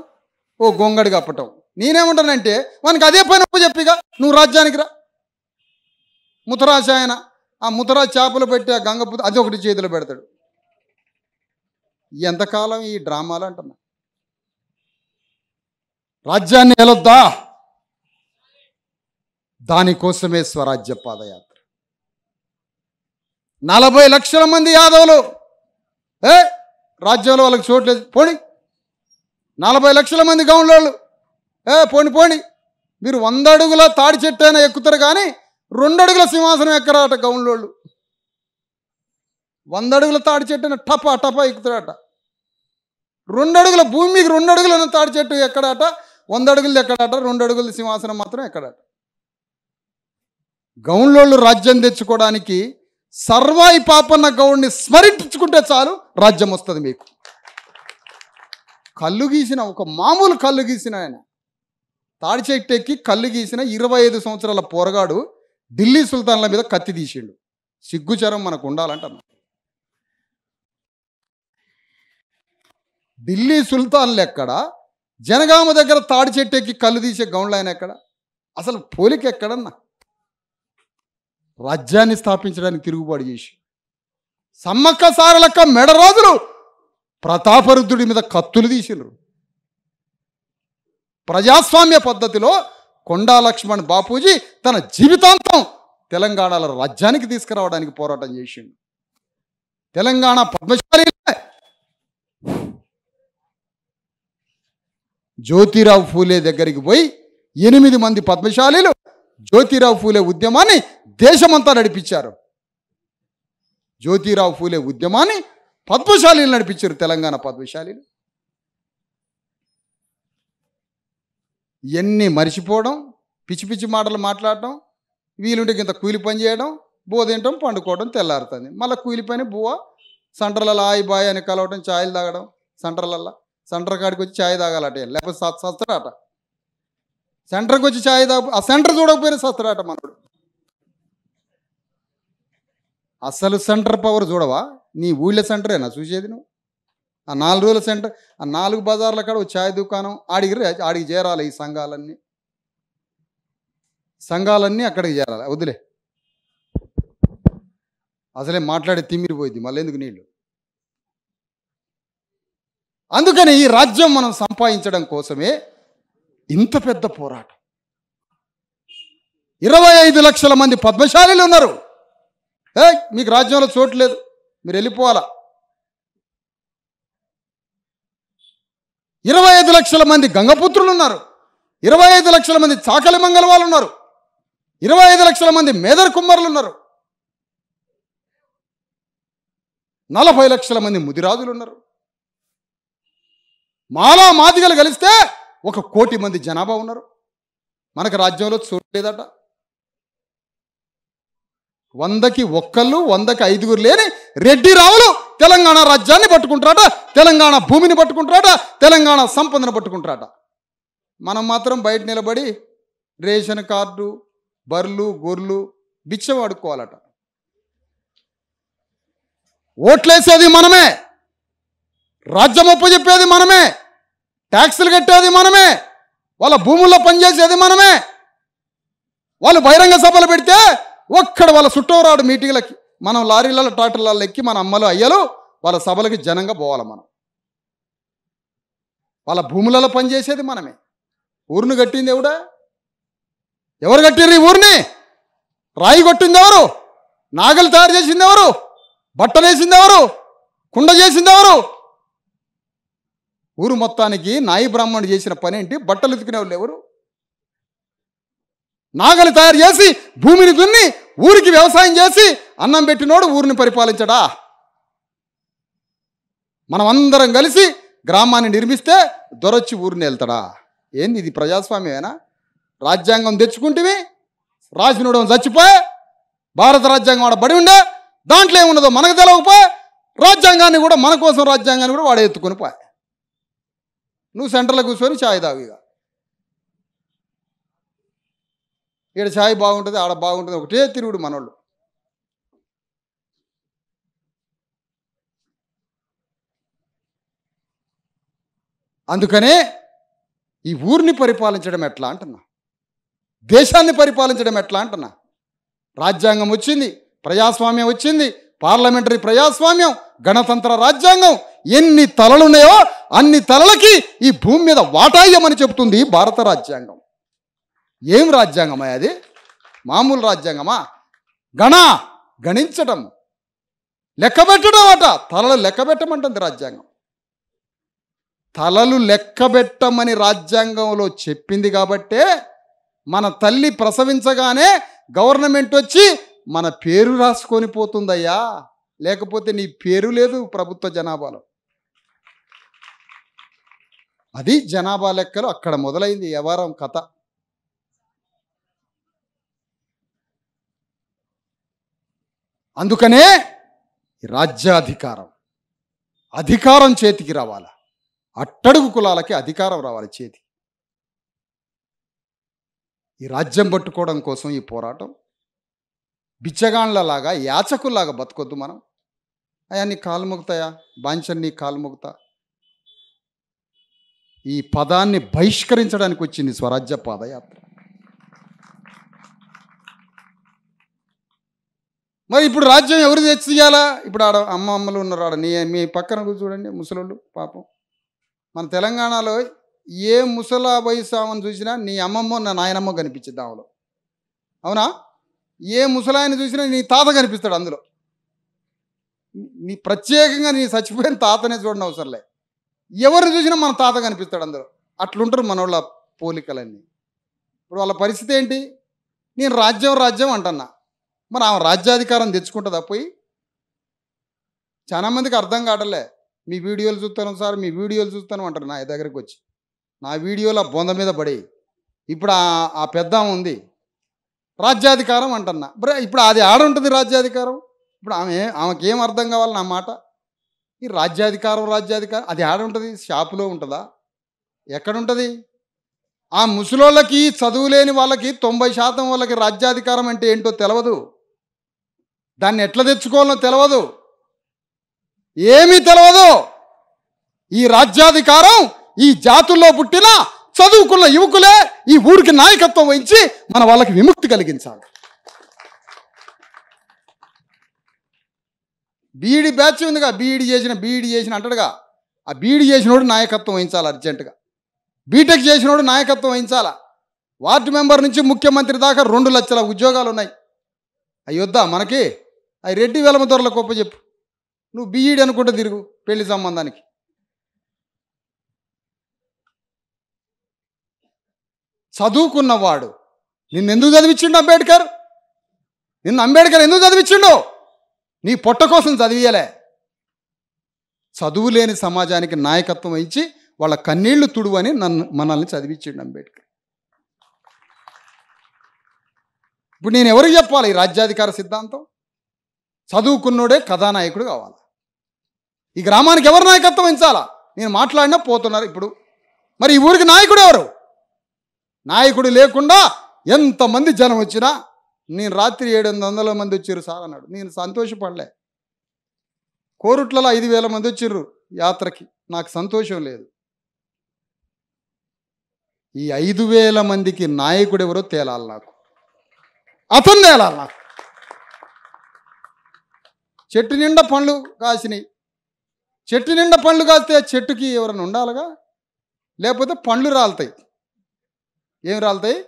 ఓ గొంగడి కప్పటం నేనేమంటానంటే మనకి అదే పని చెప్పిగా నువ్వు రాజ్యానికి రా ముతరాజ ఆయన ఆ ముతరాజ్ చేపలు పెట్టి ఆ గంగపు అది ఒకటి చేతిలో పెడతాడు ఎంతకాలం ఈ డ్రామాలు అంటున్నా రాజ్యాన్ని ఎలొద్దా దానికోసమే స్వరాజ్య పాదయాత్ర నలభై లక్షల మంది యాదవులు ఏ రాజ్యంలో వాళ్ళకి చూడలేదు పోని నలభై లక్షల మంది గౌన్లోళ్ళు ఏ పోని పోని మీరు వంద అడుగుల తాడి చెట్టు అయినా ఎక్కుతారు కానీ రెండు అడుగుల సింహాసనం ఎక్కరాట గౌన్లోళ్ళు వంద అడుగుల తాడి అయినా టపా టప ఎక్కుతారట రెండు అడుగుల భూమి మీకు రెండు అయినా తాడి చెట్టు ఎక్కడాట వంద అడుగులు ఎక్కడాట రెండు అడుగుల సింహాసనం మాత్రం ఎక్కడాట గౌన్లోళ్ళు రాజ్యం తెచ్చుకోవడానికి సర్వాయి పాపన్న గౌడ్ని స్మరించుకుంటే చాలు రాజ్యం వస్తుంది మీకు కళ్ళు గీసిన ఒక మామూలు కళ్ళు గీసిన ఆయన తాడి చెట్టెక్కి కళ్ళు గీసిన ఇరవై ఐదు సంవత్సరాల పోరగాడు ఢిల్లీ సుల్తాన్ల మీద కత్తి తీసిండు సిగ్గుచరం మనకు ఉండాలంట ఢిల్లీ సుల్తాన్లు ఎక్కడ జనగామ దగ్గర తాడి చెట్టెక్కి కళ్ళు తీసే గౌండ్లు ఆయన ఎక్కడ అసలు పోలిక ఎక్కడన్నా రాజ్యాన్ని స్థాపించడానికి తిరుగుబాటు చేసి సమ్మక్క సారలక్క మెడ రాజులు ప్రతాపరుద్రుడి మీద కత్తులు తీసినారు ప్రజాస్వామ్య పద్ధతిలో కొండా లక్ష్మణ్ బాపూజీ తన జీవితాంతం తెలంగాణలో రాజ్యానికి తీసుకురావడానికి పోరాటం చేసిండు తెలంగాణ పద్మశాలి జ్యోతిరావు ఫూలే దగ్గరికి పోయి ఎనిమిది మంది పద్మశాలీలు జ్యోతిరావు ఫూలే ఉద్యమాన్ని దేశమంతా నడిపించారు జ్యోతిరావు ఫూలే ఉద్యమాన్ని పద్మశాలీలు నడిపించారు తెలంగాణ పద్మశాలీలు ఎన్ని మరిచిపోవడం పిచ్చి పిచ్చి మాటలు మాట్లాడటం వీలుంటే ఇంత కూలి పని చేయడం బో తింటాం పండుకోవడం తెల్లారుతుంది మళ్ళీ కూలి పని బువ్వ సెంటర్లలో ఆయి బాయ్ అని కలవడం ఛాయలు తాగడం సెంటర్లల్లో సెంటర్ కాడికి వచ్చి ఛాయ్ తాగాలట లేకపోతే సస్తాడట సెంటర్కి వచ్చి ఛాయ్ తాగు ఆ సెంటర్ చూడకపోయినా సస్తరాట మనడు అసలు సెంటర్ పవర్ చూడవా నీ ఊళ్ళో సెంటరేనా చూసేది నువ్వు ఆ నాలుగు రోజుల సెంటర్ ఆ నాలుగు బజార్ల కాడ ఛాయ్ దుకాణం ఆడికి ఆడికి చేరాలి ఈ సంఘాలన్నీ సంఘాలన్నీ అక్కడికి చేరాలి వదిలే అసలే మాట్లాడే తిమ్మిరిపోయింది మళ్ళీ ఎందుకు నీళ్ళు అందుకని ఈ రాజ్యం మనం సంపాదించడం కోసమే ఇంత పెద్ద పోరాటం ఇరవై ఐదు లక్షల మంది పద్మశాలీలు ఉన్నారు ఏ మీకు రాజ్యంలో చోటు లేదు మీరు వెళ్ళిపోవాలా ఇరవై ఐదు లక్షల మంది గంగపుత్రులు ఉన్నారు ఇరవై ఐదు లక్షల మంది చాకలి మంగళ వాళ్ళు ఉన్నారు ఇరవై ఐదు లక్షల మంది మేదర్ కుమ్మరులు ఉన్నారు నలభై లక్షల మంది ముదిరాజులు ఉన్నారు మాలా మాదిగలు కలిస్తే ఒక కోటి మంది జనాభా ఉన్నారు మనకు రాజ్యంలో చూడలేదట వందకి ఒక్కళ్ళు వందకి ఐదుగురు లేని రెడ్డి రావులు తెలంగాణ రాజ్యాన్ని పట్టుకుంటారట తెలంగాణ భూమిని పట్టుకుంటారట తెలంగాణ సంపదను పట్టుకుంటారట మనం మాత్రం బయట నిలబడి రేషన్ కార్డు బర్లు గొర్రెలు బిచ్చవాడుకోవాలట ఓట్లేసేది మనమే రాజ్యం చెప్పేది మనమే ట్యాక్సులు కట్టేది మనమే వాళ్ళ భూముల్లో పనిచేసేది మనమే వాళ్ళు బహిరంగ సభలు పెడితే ఒక్కడ వాళ్ళ చుట్టూరాడు మీటింగ్లకి మనం లారీలలో ట్రాక్టర్లలో ఎక్కి మన అమ్మలు అయ్యలు వాళ్ళ సభలకి జనంగా పోవాలి మనం వాళ్ళ భూములలో పనిచేసేది మనమే ఊరిని కట్టింది ఎవడా ఎవరు కట్టిర్రు ఈ ఊరిని రాయి కొట్టింది ఎవరు నాగలు తయారు చేసింది ఎవరు బట్టలు వేసింది ఎవరు కుండ చేసింది ఎవరు ఊరు మొత్తానికి నాయి బ్రాహ్మణుడు చేసిన పని ఏంటి బట్టలు ఉతికిన వాళ్ళు ఎవరు నాగలి తయారు చేసి భూమిని దున్ని ఊరికి వ్యవసాయం చేసి అన్నం పెట్టినోడు ఊరిని పరిపాలించడా మనం అందరం కలిసి గ్రామాన్ని నిర్మిస్తే దొరొచ్చి ఊరిని వెళ్తాడా ఏంది ఇది ప్రజాస్వామ్యమేనా రాజ్యాంగం తెచ్చుకుంటేవి రాసినోడు చచ్చిపోయే భారత రాజ్యాంగం వాడ బడి ఉండే దాంట్లో ఏమున్నదో మనకు తెలవకపోయే రాజ్యాంగాన్ని కూడా మన కోసం రాజ్యాంగాన్ని కూడా వాడే ఎత్తుకొని పోయి నువ్వు సెంటర్లో కూర్చొని ఛాయ్ ఇక ఇక్కడ ఛాయ్ బాగుంటుంది ఆడ బాగుంటుంది ఒకటే తిరుగుడు మనోళ్ళు అందుకనే ఈ ఊరిని పరిపాలించడం ఎట్లా అంటున్నా దేశాన్ని పరిపాలించడం ఎట్లా అంటున్నా రాజ్యాంగం వచ్చింది ప్రజాస్వామ్యం వచ్చింది పార్లమెంటరీ ప్రజాస్వామ్యం గణతంత్ర రాజ్యాంగం ఎన్ని తలలున్నాయో అన్ని తలలకి ఈ భూమి మీద వాటాయ్యమని చెబుతుంది భారత రాజ్యాంగం ఏం రాజ్యాంగమా అది మామూలు రాజ్యాంగమా గణ గణించటం లెక్కబెట్టడం అట తలలు లెక్కబెట్టమంటుంది రాజ్యాంగం తలలు లెక్కబెట్టమని రాజ్యాంగంలో చెప్పింది కాబట్టే మన తల్లి ప్రసవించగానే గవర్నమెంట్ వచ్చి మన పేరు రాసుకొని పోతుందయ్యా లేకపోతే నీ పేరు లేదు ప్రభుత్వ జనాభాలో అది జనాభా లెక్కలు అక్కడ మొదలైంది వ్యవహారం కథ అందుకనే రాజ్యాధికారం అధికారం చేతికి రావాల అట్టడుగు కులాలకి అధికారం రావాలి చేతి ఈ రాజ్యం పట్టుకోవడం కోసం ఈ పోరాటం బిచ్చగాండ్లలాగా యాచకుల్లాగా బతకొద్దు మనం అయ్యా నీ కాలు మొగుతాయా బాంచన్ నీ కాలు మొగుతా ఈ పదాన్ని బహిష్కరించడానికి వచ్చింది స్వరాజ్య పాదయాత్ర మరి ఇప్పుడు రాజ్యం ఎవరు తెచ్చియాలా ఇప్పుడు ఆడ అమ్మ అమ్మలు ఉన్నారు ఆడ నీ మీ పక్కన చూడండి ముసలోళ్ళు పాపం మన తెలంగాణలో ఏ ముసలా వయసామని చూసినా నీ అమ్మమ్మో నా నాయనమ్మో కనిపించింది ఆమెలో అవునా ఏ ముసలాయన చూసినా నీ తాత కనిపిస్తాడు అందులో నీ ప్రత్యేకంగా నీ చచ్చిపోయిన తాతనే అవసరం లే ఎవరిని చూసినా మన తాత కనిపిస్తాడు అందరూ అట్లుంటారు మన వాళ్ళ పోలికలన్నీ ఇప్పుడు వాళ్ళ పరిస్థితి ఏంటి నేను రాజ్యం రాజ్యం అంటన్నా మరి ఆమె రాజ్యాధికారం తెచ్చుకుంటుందా పోయి చాలామందికి అర్థం కావట్లే మీ వీడియోలు చూస్తాను సార్ మీ వీడియోలు చూస్తాను అంటారు నా దగ్గరికి వచ్చి నా వీడియోలు ఆ బొంద మీద పడి ఇప్పుడు ఆ పెద్ద ఉంది రాజ్యాధికారం అంటన్నా ఇప్పుడు అది ఆడ ఉంటుంది రాజ్యాధికారం ఇప్పుడు ఆమె ఆమెకేం అర్థం కావాలి నా మాట ఈ రాజ్యాధికారం రాజ్యాధికారం అది ఆడ ఉంటుంది షాపులో ఉంటుందా ఎక్కడుంటుంది ఆ ముసలోళ్ళకి చదువులేని వాళ్ళకి తొంభై శాతం వాళ్ళకి రాజ్యాధికారం అంటే ఏంటో తెలియదు దాన్ని ఎట్లా తెచ్చుకోవాలో తెలియదు ఏమీ తెలియదు ఈ రాజ్యాధికారం ఈ జాతుల్లో పుట్టిన చదువుకున్న యువకులే ఈ ఊరికి నాయకత్వం వహించి మన వాళ్ళకి విముక్తి కలిగించాలి బీఈడి బ్యాచ్ ఉందిగా బీఈడి చేసిన బీఈడి చేసిన అంటాడుగా ఆ బీఈడి చేసినోడు నాయకత్వం వహించాలి అర్జెంటుగా బీటెక్ చేసినోడు నాయకత్వం వహించాలా వార్డు మెంబర్ నుంచి ముఖ్యమంత్రి దాకా రెండు లక్షల ఉద్యోగాలు ఉన్నాయి అవి వద్దా మనకి అవి రెడ్డి వెలమ ధరలకు చెప్పు నువ్వు బీఈడి అనుకుంటే తిరుగు పెళ్లి సంబంధానికి చదువుకున్నవాడు నిన్నెందుకు చదివించిండు అంబేద్కర్ నిన్ను అంబేద్కర్ ఎందుకు చదివించిండో నీ పొట్ట కోసం చదివియలే చదువు లేని సమాజానికి నాయకత్వం ఇచ్చి వాళ్ళ కన్నీళ్లు తుడువని నన్ను మనల్ని చదివించాడు అంబేద్కర్ ఇప్పుడు నేను ఎవరికి చెప్పాలి ఈ రాజ్యాధికార సిద్ధాంతం చదువుకున్నోడే కథానాయకుడు కావాలి ఈ గ్రామానికి ఎవరు నాయకత్వం ఇచ్చాలా నేను మాట్లాడినా పోతున్నారు ఇప్పుడు మరి ఈ ఊరికి నాయకుడు ఎవరు నాయకుడు లేకుండా ఎంతమంది జనం వచ్చినా నేను రాత్రి ఏడెనిమిది వందల మంది వచ్చారు సార్ అన్నాడు నేను సంతోషపడలే కోరుట్లలో ఐదు వేల మంది వచ్చిర్రు యాత్రకి నాకు సంతోషం లేదు ఈ ఐదు వేల మందికి నాయకుడు ఎవరో తేలాలి నాకు అతను తేలాలి నాకు చెట్టు నిండా పండ్లు కాసినాయి చెట్టు నిండా పండ్లు కాస్తే చెట్టుకి ఎవరైనా ఉండాలిగా లేకపోతే పండ్లు రాలుతాయి ఏం రాలుతాయి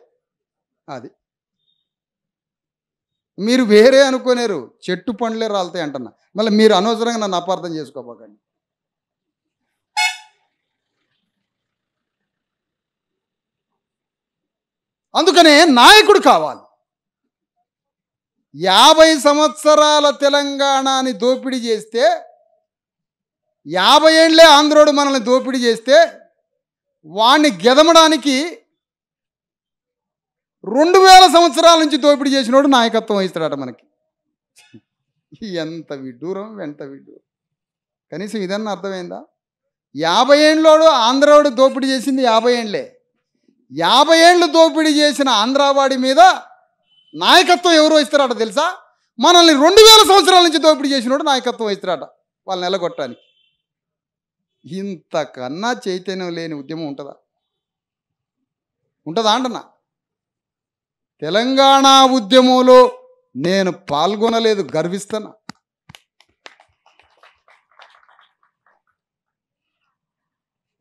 అది మీరు వేరే అనుకునేరు చెట్టు పండ్లే రాలతాయి అంటున్నా మళ్ళీ మీరు అనవసరంగా నన్ను అపార్థం చేసుకోబోకండి అందుకనే నాయకుడు కావాలి యాభై సంవత్సరాల తెలంగాణని దోపిడీ చేస్తే యాభై ఏళ్ళే ఆంధ్రోడు మనల్ని దోపిడీ చేస్తే వాణ్ణి గెదమడానికి రెండు వేల సంవత్సరాల నుంచి దోపిడీ చేసినోడు నాయకత్వం వహిస్తాడట మనకి ఎంత విడ్డూరం వెంట విడ్డూరం కనీసం ఇదన్న అర్థమైందా యాభై ఏండ్లోడు ఆంధ్రావాడు దోపిడీ చేసింది యాభై ఏండ్లే యాభై ఏండ్లు దోపిడీ చేసిన ఆంధ్రావాడి మీద నాయకత్వం ఎవరు వహిస్తారట తెలుసా మనల్ని రెండు వేల సంవత్సరాల నుంచి దోపిడీ చేసినోడు నాయకత్వం వహిస్తారట వాళ్ళని నెలగొట్టడానికి ఇంతకన్నా చైతన్యం లేని ఉద్యమం ఉంటుందా ఉంటుందా అంటున్నా తెలంగాణ ఉద్యమంలో నేను పాల్గొనలేదు గర్విస్తున్నా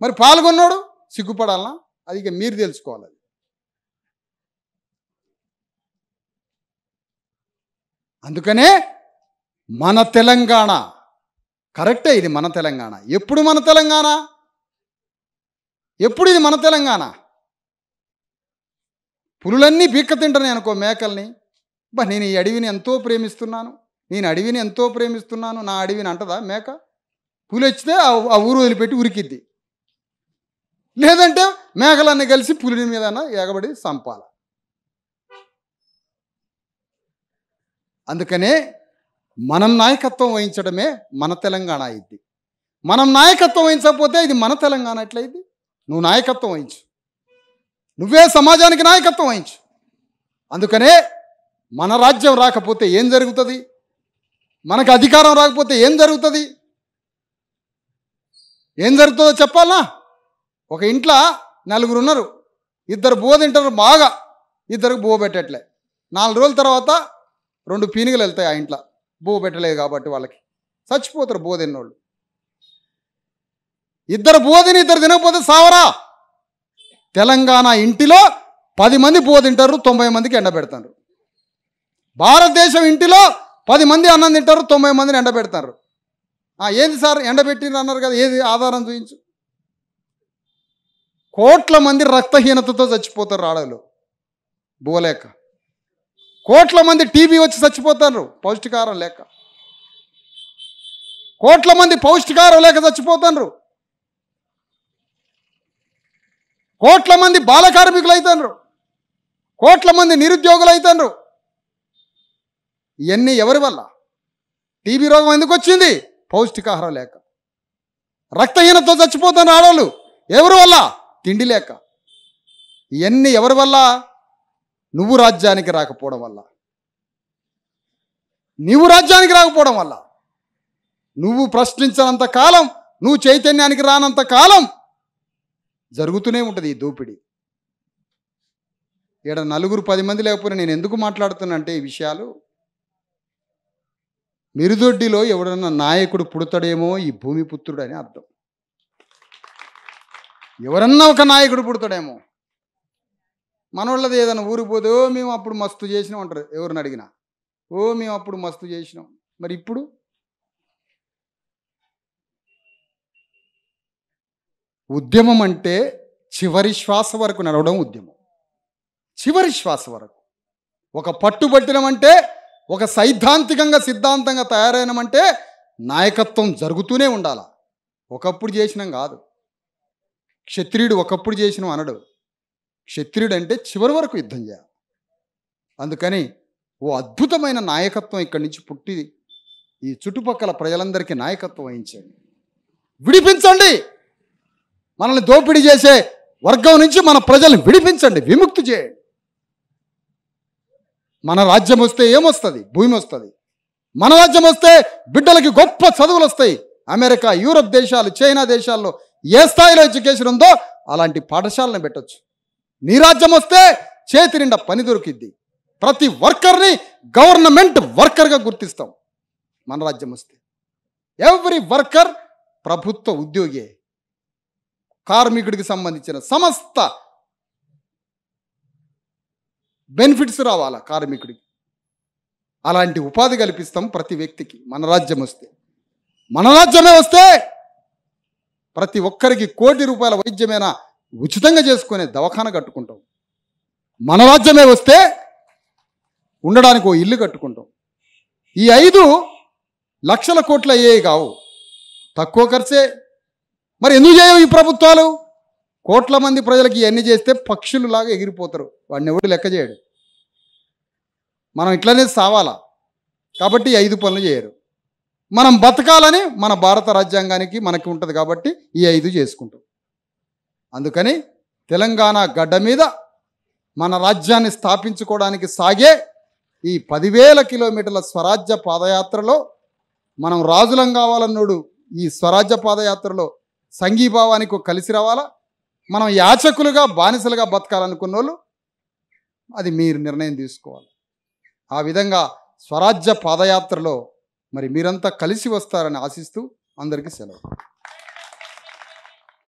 మరి పాల్గొన్నాడు సిగ్గుపడాలనా అది ఇక మీరు తెలుసుకోవాలి అది అందుకనే మన తెలంగాణ కరెక్టే ఇది మన తెలంగాణ ఎప్పుడు మన తెలంగాణ ఎప్పుడు ఇది మన తెలంగాణ పులులన్నీ పీక్క తింటున్నాయి అనుకో మేకల్ని బా నేను ఈ అడవిని ఎంతో ప్రేమిస్తున్నాను నేను అడవిని ఎంతో ప్రేమిస్తున్నాను నా అడవిని అంటదా మేక పులి వచ్చితే ఆ ఊరు వదిలిపెట్టి ఉరికిద్ది లేదంటే మేకలన్నీ కలిసి పులి మీద ఎగబడి సంపాల అందుకనే మనం నాయకత్వం వహించడమే మన తెలంగాణ అయింది మనం నాయకత్వం వహించకపోతే ఇది మన తెలంగాణ ఎట్లయింది నువ్వు నాయకత్వం వహించు నువ్వే సమాజానికి నాయకత్వం వహించు అందుకనే మన రాజ్యం రాకపోతే ఏం జరుగుతుంది మనకు అధికారం రాకపోతే ఏం జరుగుతుంది ఏం జరుగుతుందో చెప్పాలా ఒక ఇంట్లో నలుగురు ఉన్నారు ఇద్దరు బో తింటారు బాగా ఇద్దరు బో పెట్టట్లే నాలుగు రోజుల తర్వాత రెండు పీనుగలు వెళ్తాయి ఆ ఇంట్లో బో పెట్టలేదు కాబట్టి వాళ్ళకి చచ్చిపోతారు బో తిన్నోళ్ళు ఇద్దరు బో తిని ఇద్దరు తినకపోతే సావరా తెలంగాణ ఇంటిలో పది మంది పోతింటారు తొంభై మందికి ఎండ పెడతారు భారతదేశం ఇంటిలో పది మంది అన్నం తింటారు తొంభై మందిని ఎండ పెడతారు ఏది సార్ ఎండబెట్టిండ్రు అన్నారు కదా ఏది ఆధారం చూపించు కోట్ల మంది రక్తహీనతతో చచ్చిపోతారు ఆడలు బోలేక కోట్ల మంది టీబీ వచ్చి చచ్చిపోతారు పౌష్టికారం లేక కోట్ల మంది పౌష్టికారం లేక చచ్చిపోతారు కోట్ల మంది బాల కార్మికులు అవుతారు కోట్ల మంది నిరుద్యోగులు అవుతారు ఇవన్నీ ఎవరి వల్ల టీబీ రోగం ఎందుకు వచ్చింది పౌష్టికాహారం లేక రక్తహీనతో చచ్చిపోతున్న ఆడవాళ్ళు ఎవరి వల్ల తిండి లేక ఇవన్నీ ఎవరి వల్ల నువ్వు రాజ్యానికి రాకపోవడం వల్ల నువ్వు రాజ్యానికి రాకపోవడం వల్ల నువ్వు ప్రశ్నించినంత కాలం నువ్వు చైతన్యానికి రానంత కాలం జరుగుతూనే ఉంటుంది ఈ దోపిడీ ఇక్కడ నలుగురు పది మంది లేకపోయినా నేను ఎందుకు అంటే ఈ విషయాలు మిరుదొడ్డిలో ఎవడన్నా నాయకుడు పుడతాడేమో ఈ భూమి పుత్రుడు అని అర్థం ఎవరన్నా ఒక నాయకుడు పుడతాడేమో మనోళ్ళది ఏదైనా ఊరికి పోతే ఓ మేము అప్పుడు మస్తు చేసినాం అంటారు ఎవరిని అడిగినా ఓ మేము అప్పుడు మస్తు చేసినాం మరి ఇప్పుడు ఉద్యమం అంటే చివరి శ్వాస వరకు నడవడం ఉద్యమం చివరి శ్వాస వరకు ఒక పట్టుబట్టినమంటే ఒక సైద్ధాంతికంగా సిద్ధాంతంగా తయారైనమంటే నాయకత్వం జరుగుతూనే ఉండాల ఒకప్పుడు చేసినాం కాదు క్షత్రియుడు ఒకప్పుడు చేసిన అనడు క్షత్రియుడు అంటే చివరి వరకు యుద్ధం చేయాలి అందుకని ఓ అద్భుతమైన నాయకత్వం ఇక్కడి నుంచి పుట్టి ఈ చుట్టుపక్కల ప్రజలందరికీ నాయకత్వం వహించండి విడిపించండి మనల్ని దోపిడీ చేసే వర్గం నుంచి మన ప్రజల్ని విడిపించండి విముక్తి చేయండి మన రాజ్యం వస్తే ఏమొస్తుంది భూమి వస్తుంది మన రాజ్యం వస్తే బిడ్డలకి గొప్ప చదువులు వస్తాయి అమెరికా యూరప్ దేశాలు చైనా దేశాల్లో ఏ స్థాయిలో ఎడ్యుకేషన్ ఉందో అలాంటి పాఠశాలను పెట్టచ్చు నీ రాజ్యం వస్తే చేతి నిండా పని దొరికిద్ది ప్రతి వర్కర్ని గవర్నమెంట్ వర్కర్గా గుర్తిస్తాం మన రాజ్యం వస్తే ఎవ్రీ వర్కర్ ప్రభుత్వ ఉద్యోగి కార్మికుడికి సంబంధించిన సమస్త బెనిఫిట్స్ రావాల కార్మికుడికి అలాంటి ఉపాధి కల్పిస్తాం ప్రతి వ్యక్తికి మన రాజ్యం వస్తే మన రాజ్యమే వస్తే ప్రతి ఒక్కరికి కోటి రూపాయల వైద్యమైన ఉచితంగా చేసుకునే దవాఖాన కట్టుకుంటాం మన రాజ్యమే వస్తే ఉండడానికి ఓ ఇల్లు కట్టుకుంటాం ఈ ఐదు లక్షల కోట్లు అయ్యే కావు తక్కువ ఖర్చే మరి ఎందుకు చేయవు ఈ ప్రభుత్వాలు కోట్ల మంది ప్రజలకు ఇవన్నీ చేస్తే పక్షులులాగా ఎగిరిపోతారు వాడిని ఎవడు లెక్క చేయడు మనం ఇట్లనే సావాలా కాబట్టి ఐదు పనులు చేయరు మనం బతకాలని మన భారత రాజ్యాంగానికి మనకి ఉంటుంది కాబట్టి ఈ ఐదు చేసుకుంటాం అందుకని తెలంగాణ గడ్డ మీద మన రాజ్యాన్ని స్థాపించుకోవడానికి సాగే ఈ పదివేల కిలోమీటర్ల స్వరాజ్య పాదయాత్రలో మనం రాజులం కావాలన్నాడు ఈ స్వరాజ్య పాదయాత్రలో సంఘీభావానికి కలిసి రావాలా మనం యాచకులుగా బానిసలుగా బతకాలనుకున్న వాళ్ళు అది మీరు నిర్ణయం తీసుకోవాలి ఆ విధంగా స్వరాజ్య పాదయాత్రలో మరి మీరంతా కలిసి వస్తారని ఆశిస్తూ అందరికీ సెలవు